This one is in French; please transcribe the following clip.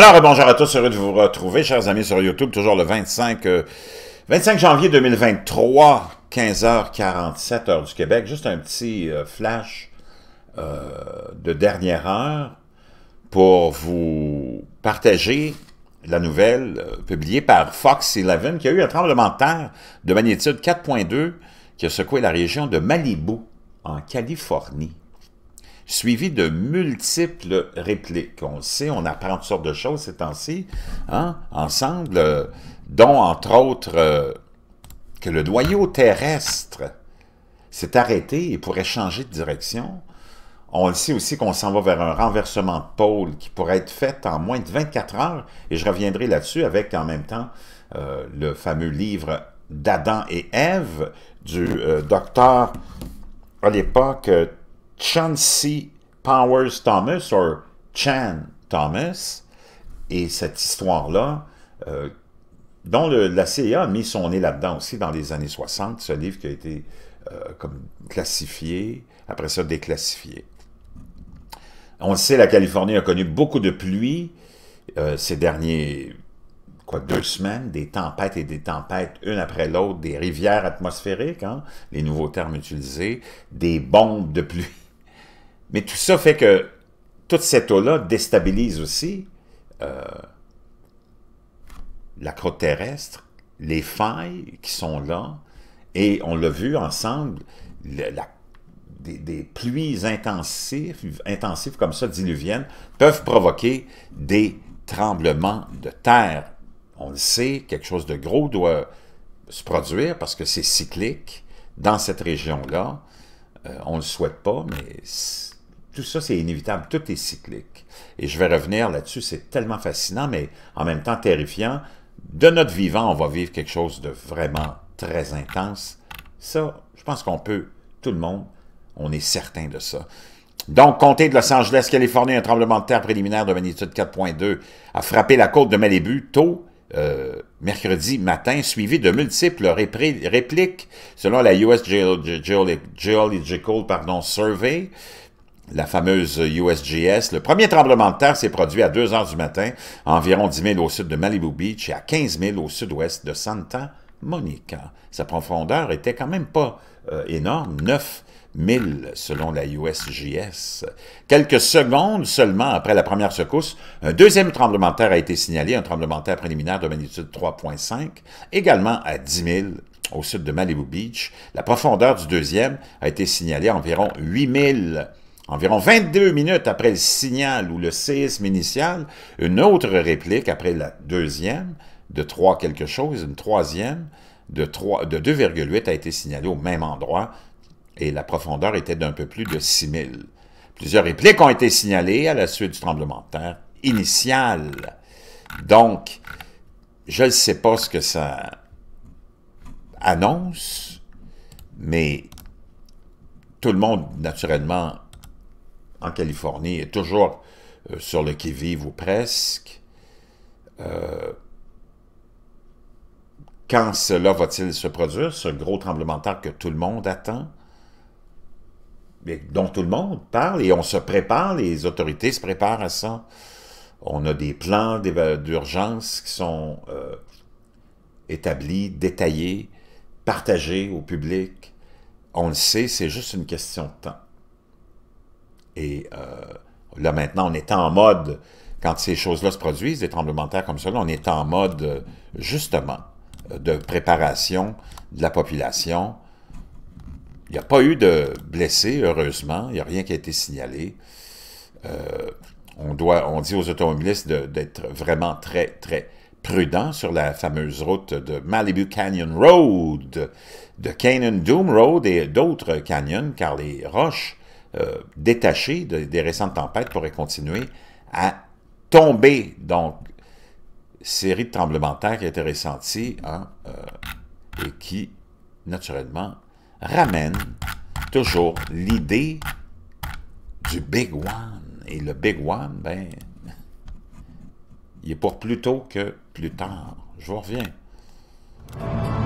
Alors, bonjour à tous, heureux de vous retrouver, chers amis sur YouTube, toujours le 25, 25 euh, janvier 2023, 15h47, heure du Québec. Juste un petit euh, flash euh, de dernière heure pour vous partager la nouvelle publiée par Fox 11 qui a eu un tremblement de terre de magnitude 4.2 qui a secoué la région de Malibu, en Californie suivi de multiples répliques. On sait, on apprend toutes sortes de choses ces temps-ci, hein, ensemble, dont, entre autres, euh, que le noyau terrestre s'est arrêté et pourrait changer de direction. On sait aussi qu'on s'en va vers un renversement de pôle qui pourrait être fait en moins de 24 heures, et je reviendrai là-dessus avec, en même temps, euh, le fameux livre d'Adam et Ève du euh, docteur à l'époque Chancy Powers Thomas, ou Chan Thomas, et cette histoire-là, euh, dont la CIA a mis son nez là-dedans aussi dans les années 60, ce livre qui a été euh, comme classifié, après ça déclassifié. On le sait, la Californie a connu beaucoup de pluie euh, ces derniers quoi, deux semaines, des tempêtes et des tempêtes, une après l'autre, des rivières atmosphériques, hein, les nouveaux termes utilisés, des bombes de pluie mais tout ça fait que toute cette eau-là déstabilise aussi euh, la croûte terrestre, les failles qui sont là, et on l'a vu ensemble, des, pluies intensives, comme ça, diluviennes, peuvent provoquer des tremblements de terre. On le sait, quelque chose de gros doit se produire parce que c'est cyclique dans cette région-là. Euh, on ne le souhaite pas, mais tout ça, c'est inévitable, tout est cyclique. Et je vais revenir là-dessus, c'est tellement fascinant, mais en même temps terrifiant. De notre vivant, on va vivre quelque chose de vraiment très intense. Ça, je pense qu'on peut, tout le monde, on est certain de ça. Donc, comté de Los Angeles, Californie, un tremblement de terre préliminaire de magnitude 4.2 a frappé la côte de Malibu tôt euh, mercredi matin, suivi de multiples répliques selon la US Geological Survey la fameuse USGS. Le premier tremblement de terre s'est produit à 2 heures du matin, à environ 10 000 au sud de Malibu Beach et à 15 000 au sud-ouest de Santa Monica. Sa profondeur était quand même pas euh, énorme, 9 000 selon la USGS. Quelques secondes seulement après la première secousse, un deuxième tremblement de terre a été signalé, un tremblement de terre préliminaire de magnitude 3.5, également à 10 000 au sud de Malibu Beach. La profondeur du deuxième a été signalée à environ 8 000 Environ 22 minutes après le signal ou le séisme initial, une autre réplique après la deuxième, de 3 quelque chose, une troisième, de, 3, de 2,8 a été signalée au même endroit et la profondeur était d'un peu plus de 6000. Plusieurs répliques ont été signalées à la suite du tremblement de terre initial. Donc, je ne sais pas ce que ça annonce, mais tout le monde, naturellement, en Californie est toujours euh, sur le qui-vive ou presque. Euh, quand cela va-t-il se produire, ce gros tremblement de terre que tout le monde attend, dont tout le monde parle, et on se prépare, les autorités se préparent à ça. On a des plans d'urgence qui sont euh, établis, détaillés, partagés au public. On le sait, c'est juste une question de temps. Et euh, là maintenant, on est en mode, quand ces choses-là se produisent, des tremblements de terre comme cela, on est en mode justement de préparation de la population. Il n'y a pas eu de blessés, heureusement. Il n'y a rien qui a été signalé. Euh, on, doit, on dit aux automobilistes d'être vraiment très, très prudents sur la fameuse route de Malibu Canyon Road, de Canyon Doom Road et d'autres canyons, car les roches euh, détaché des récentes tempêtes pourrait continuer à tomber. Donc, série de tremblements de terre qui a été ressentie hein, euh, et qui, naturellement, ramène toujours l'idée du Big One. Et le Big One, ben, il est pour plus tôt que plus tard. Je vous reviens.